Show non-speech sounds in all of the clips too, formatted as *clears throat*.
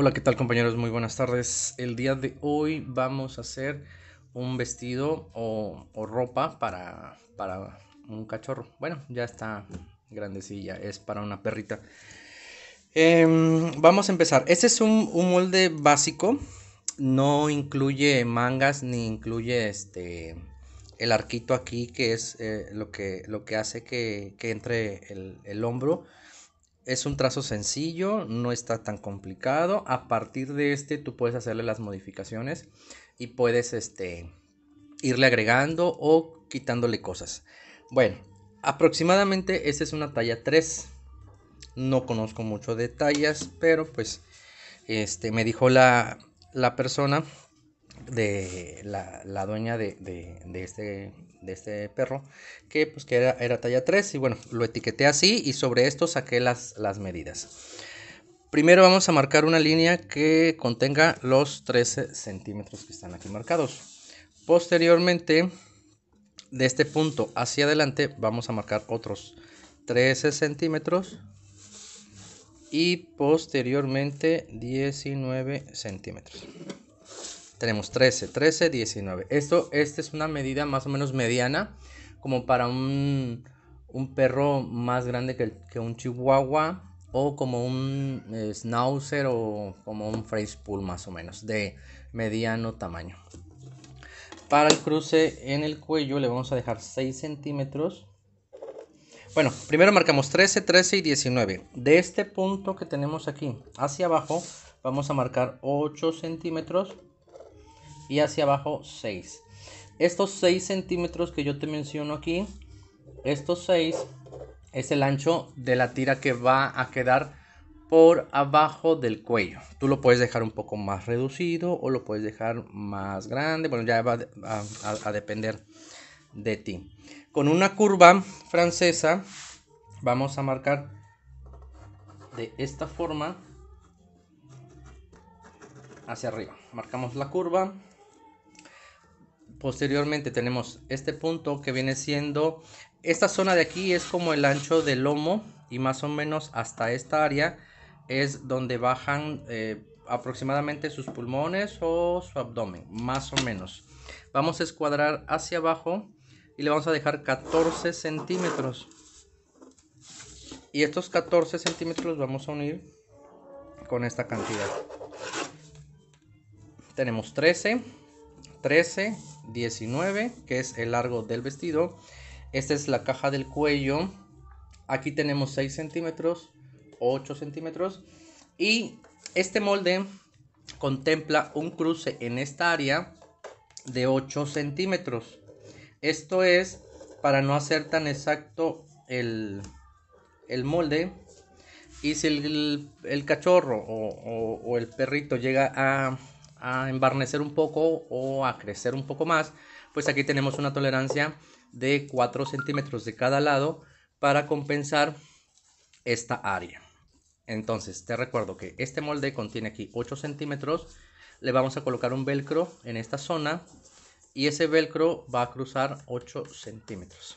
Hola, ¿qué tal compañeros? Muy buenas tardes. El día de hoy vamos a hacer un vestido o, ropa para, para, un cachorro. Bueno, ya está grandecilla, es para una perrita. Em, vamos a empezar. Este es un, molde básico, no incluye mangas ni incluye este el arquito aquí que es eh, lo, que, lo que hace que, entre el, el hombro es un trazo sencillo, no está tan complicado. A partir de este tú puedes hacerle las modificaciones y puedes este, irle agregando o quitándole cosas. Bueno, aproximadamente esta es una talla 3. No conozco mucho de tallas, pero pues este, me dijo la, persona de la, dueña de, de, de, este, de este perro, que pues que era, talla 3 y bueno, lo etiqueté así y sobre esto saqué las, las medidas. Primero vamos a marcar una línea que contenga los 13 centímetros que están aquí marcados. Posteriormente, de este punto hacia adelante, vamos a marcar otros 13 centímetros y posteriormente 19 centímetros tenemos 13, 13, 19. Esto, esta es una medida más o menos mediana, como para un, perro más grande que, un chihuahua o como un eh, schnauzer o como un phrase pool más o menos de mediano tamaño. Para el cruce en el cuello le vamos a dejar 6 centímetros. Bueno, primero marcamos 13, 13 y 19. De este punto que tenemos aquí hacia abajo vamos a marcar 8 centímetros y hacia abajo 6. Estos 6 centímetros que yo te menciono aquí, estos 6 es el ancho de la tira que va a quedar por abajo del cuello. Tú lo puedes dejar un poco más reducido o lo puedes dejar más grande. Bueno, ya va a, a depender de ti. Con una curva francesa vamos a marcar de esta forma hacia arriba. Marcamos la curva Posteriormente tenemos este punto que viene siendo, esta zona de aquí es como el ancho del lomo y más o menos hasta esta área es donde bajan eh, aproximadamente sus pulmones o su abdomen, más o menos. Vamos a escuadrar hacia abajo y le vamos a dejar 14 centímetros. Y estos 14 centímetros vamos a unir con esta cantidad. Tenemos 13, 13, 19, que es el largo del vestido. Esta es la caja del cuello. Aquí tenemos 6 centímetros, 8 centímetros. Y este molde contempla un cruce en esta área de 8 centímetros. Esto es para no hacer tan exacto el, el molde. Y si el, el cachorro o el perrito llega a a embarnecer un poco o a crecer un poco más, pues aquí tenemos una tolerancia de 4 centímetros de cada lado para compensar esta área. Entonces, te recuerdo que este molde contiene aquí 8 centímetros. Le vamos a colocar un velcro en esta zona y ese velcro va a cruzar 8 centímetros.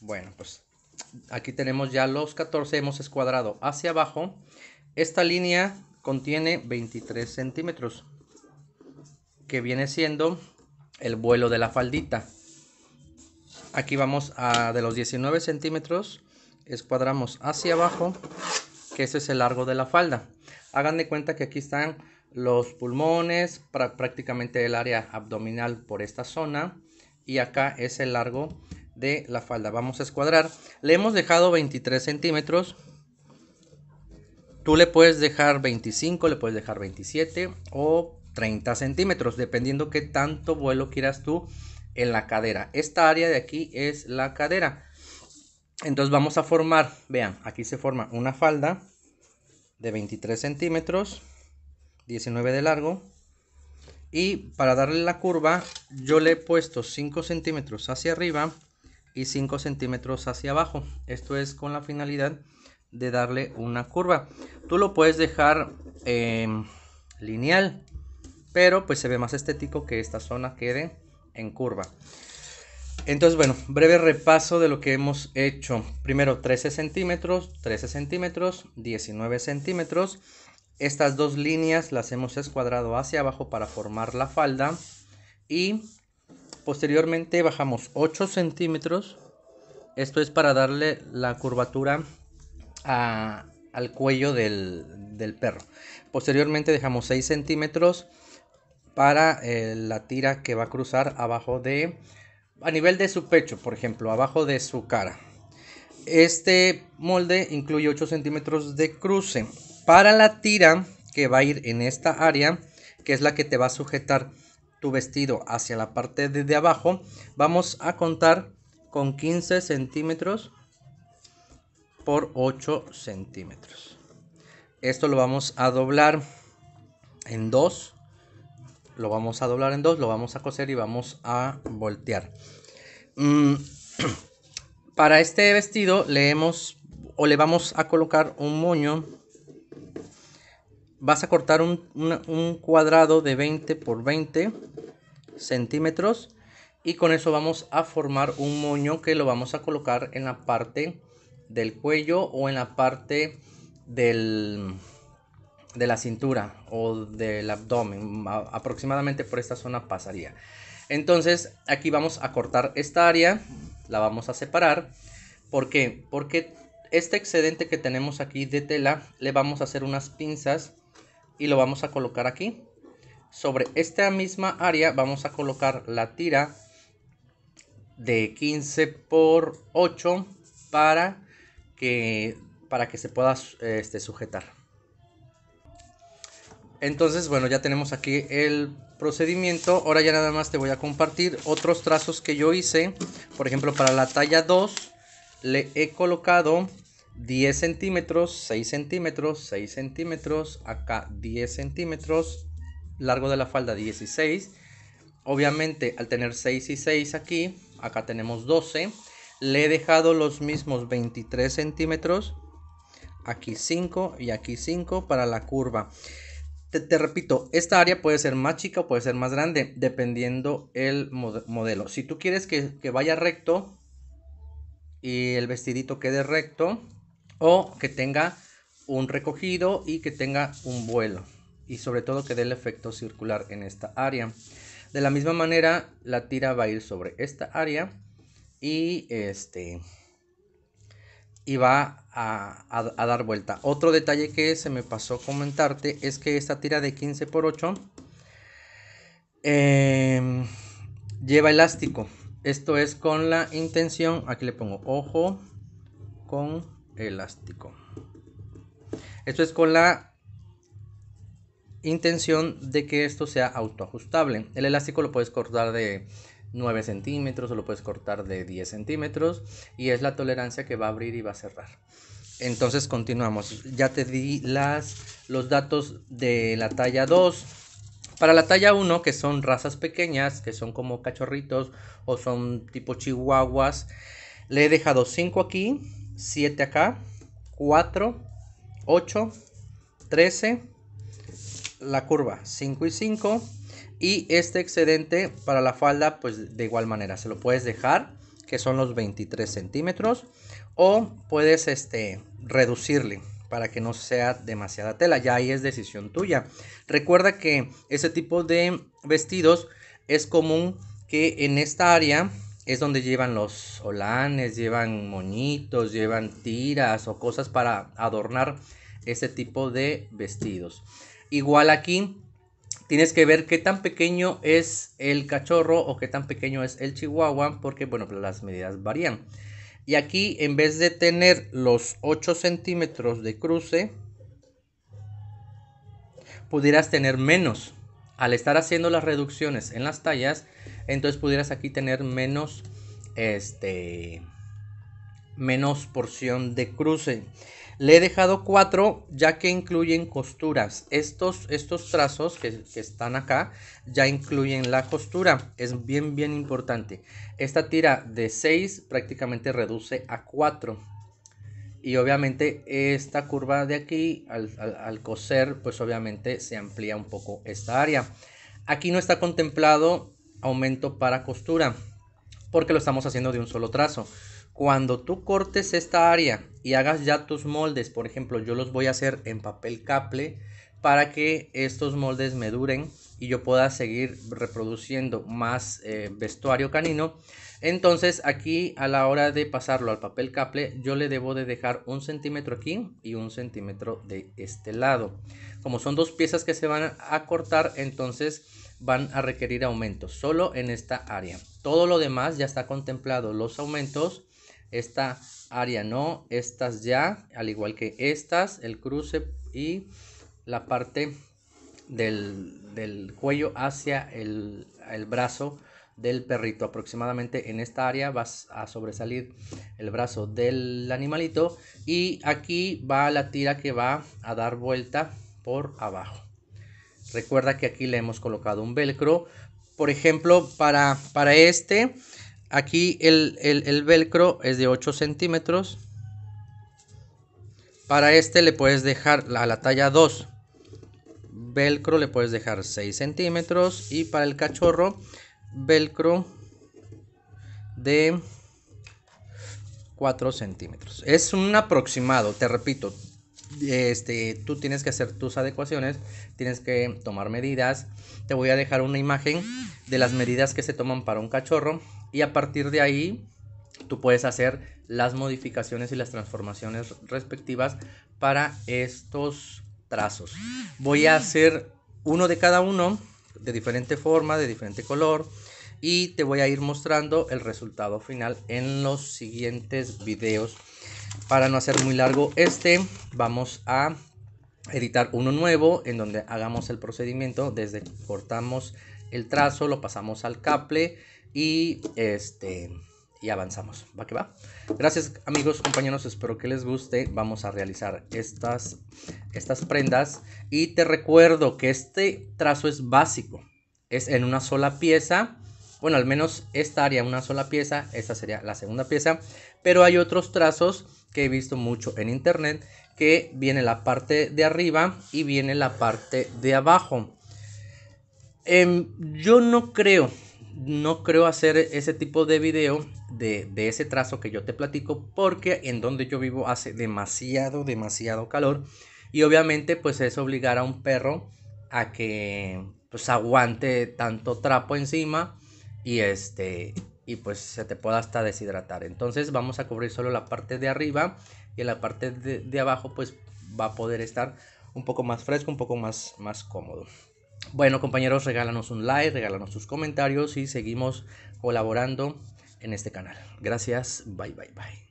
Bueno, pues aquí tenemos ya los 14, hemos escuadrado hacia abajo. Esta línea contiene 23 centímetros, que viene siendo el vuelo de la faldita. Aquí vamos a de los 19 centímetros, escuadramos hacia abajo, que ese es el largo de la falda. Hagan de cuenta que aquí están los pulmones, prácticamente el área abdominal por esta zona. Y acá es el largo de la falda. Vamos a escuadrar. Le hemos dejado 23 centímetros Tú le puedes dejar 25, le puedes dejar 27 o 30 centímetros, dependiendo qué tanto vuelo quieras tú en la cadera. Esta área de aquí es la cadera. Entonces vamos a formar, vean, aquí se forma una falda de 23 centímetros, 19 de largo. Y para darle la curva, yo le he puesto 5 centímetros hacia arriba y 5 centímetros hacia abajo. Esto es con la finalidad de darle una curva. Tú lo puedes dejar em, lineal, pero pues se ve más estético que esta zona quede en curva. Entonces, bueno, breve repaso de lo que hemos hecho. Primero 13 centímetros, 13 centímetros, 19 centímetros. Estas dos líneas las hemos escuadrado hacia abajo para formar la falda. Y posteriormente bajamos 8 centímetros. Esto es para darle la curvatura al cuello del, perro. Posteriormente dejamos 6 centímetros para eh, la tira que va a cruzar abajo de, a nivel de su pecho, por ejemplo, abajo de su cara. Este molde incluye 8 centímetros de cruce. Para la tira que va a ir en esta área, que es la que te va a sujetar tu vestido hacia la parte de, de abajo, vamos a contar con 15 centímetros por 8 centímetros. Esto lo vamos a doblar en dos. Lo vamos a doblar en dos, lo vamos a coser y vamos a voltear. Mm, *clears throat* para este vestido le hemos o le vamos a colocar un moño. Vas a cortar un, un cuadrado de 20 por 20 centímetros y con eso vamos a formar un moño que lo vamos a colocar en la parte del cuello o en la parte del, de la cintura o del abdomen. Aproximadamente por esta zona pasaría. Entonces aquí vamos a cortar esta área, la vamos a separar. ¿Por qué? Porque este excedente que tenemos aquí de tela le vamos a hacer unas pinzas y lo vamos a colocar aquí. Sobre esta misma área vamos a colocar la tira de 15 por 8 para que, para que se pueda este, sujetar. Entonces, bueno, ya tenemos aquí el procedimiento. Ahora ya nada más te voy a compartir otros trazos que yo hice. Por ejemplo, para la talla 2 le he colocado 10 centímetros, 6 centímetros, 6 centímetros, acá 10 centímetros, largo de la falda 16. Obviamente, al tener 6 y 6 aquí, acá tenemos 12 le he dejado los mismos 23 centímetros aquí 5 y aquí 5 para la curva te, repito esta área puede ser más chica o puede ser más grande dependiendo el modelo si tú quieres que, que, vaya recto y el vestidito quede recto o que tenga un recogido y que tenga un vuelo y sobre todo que dé el efecto circular en esta área de la misma manera la tira va a ir sobre esta área y este y va a, dar vuelta. Otro detalle que se me pasó comentarte es que esta tira de 15 por 8 em, lleva elástico. Esto es con la intención, aquí le pongo ojo con elástico. Esto es con la intención de que esto sea autoajustable. El elástico lo puedes cortar de 9 centímetros o lo puedes cortar de 10 centímetros y es la tolerancia que va a abrir y va a cerrar. Entonces continuamos. Ya te di las, los datos de la talla 2. Para la talla 1, que son razas pequeñas, que son como cachorritos o son tipo chihuahuas, le he dejado 5 aquí, 7 acá, 4, 8, 13, la curva 5 y 5, y este excedente para la falda, pues de igual manera, se lo puedes dejar, que son los 23 centímetros, o puedes este, reducirle para que no sea demasiada tela. Ya ahí es decisión tuya. Recuerda que ese tipo de vestidos es común que en esta área es donde llevan los solanes llevan moñitos, llevan tiras o cosas para adornar ese tipo de vestidos. Igual aquí tienes que ver qué tan pequeño es el cachorro o qué tan pequeño es el chihuahua, porque bueno, pues, las medidas varían. Y aquí en vez de tener los 8 centímetros de cruce, pudieras tener menos. Al estar haciendo las reducciones en las tallas, entonces pudieras aquí tener menos, este, menos porción de cruce. Le he dejado cuatro ya que incluyen costuras. Estos, estos trazos que, están acá ya incluyen la costura. Es bien, bien importante. Esta tira de 6 prácticamente reduce a 4. Y obviamente esta curva de aquí, al, al coser, pues obviamente se amplía un poco esta área. Aquí no está contemplado aumento para costura porque lo estamos haciendo de un solo trazo. Cuando tú cortes esta área y hagas ya tus moldes. Por ejemplo, yo los voy a hacer en papel caple para que estos moldes me duren y yo pueda seguir reproduciendo más eh, vestuario canino. Entonces aquí a la hora de pasarlo al papel caple yo le debo de dejar un centímetro aquí y un centímetro de este lado. Como son dos piezas que se van a cortar entonces van a requerir aumentos solo en esta área. Todo lo demás ya está contemplado los aumentos esta área no, estas ya, al igual que estas, el cruce y la parte del, cuello hacia el, brazo del perrito. Aproximadamente en esta área vas a sobresalir el brazo del animalito y aquí va la tira que va a dar vuelta por abajo. Recuerda que aquí le hemos colocado un velcro. Por ejemplo, para, para este Aquí el, velcro es de 8 centímetros. Para este le puedes dejar a la talla 2. Velcro le puedes dejar 6 centímetros. Y para el cachorro, velcro de 4 centímetros. Es un aproximado, te repito este, tú tienes que hacer tus adecuaciones, tienes que tomar medidas. Te voy a dejar una imagen de las medidas que se toman para un cachorro y a partir de ahí tú puedes hacer las modificaciones y las transformaciones respectivas para estos trazos. Voy a hacer uno de cada uno de diferente forma, de diferente color y te voy a ir mostrando el resultado final en los siguientes videos. Para no hacer muy largo este, vamos a editar uno nuevo en donde hagamos el procedimiento desde cortamos el trazo, lo pasamos al caple y este y avanzamos, va que va. Gracias amigos, compañeros, espero que les guste. Vamos a realizar estas estas prendas y te recuerdo que este trazo es básico. Es en una sola pieza. Bueno, al menos esta haría una sola pieza, esta sería la segunda pieza, pero hay otros trazos que he visto mucho en internet, que viene la parte de arriba y viene la parte de abajo. Em, yo no creo, no creo hacer ese tipo de video de, ese trazo que yo te platico porque en donde yo vivo hace demasiado, demasiado calor y obviamente pues es obligar a un perro a que pues aguante tanto trapo encima y este y pues se te puede hasta deshidratar. Entonces vamos a cubrir solo la parte de arriba y en la parte de, abajo pues va a poder estar un poco más fresco, un poco más, más cómodo. Bueno compañeros, regálanos un like, regálanos sus comentarios y seguimos colaborando en este canal. Gracias, bye bye bye.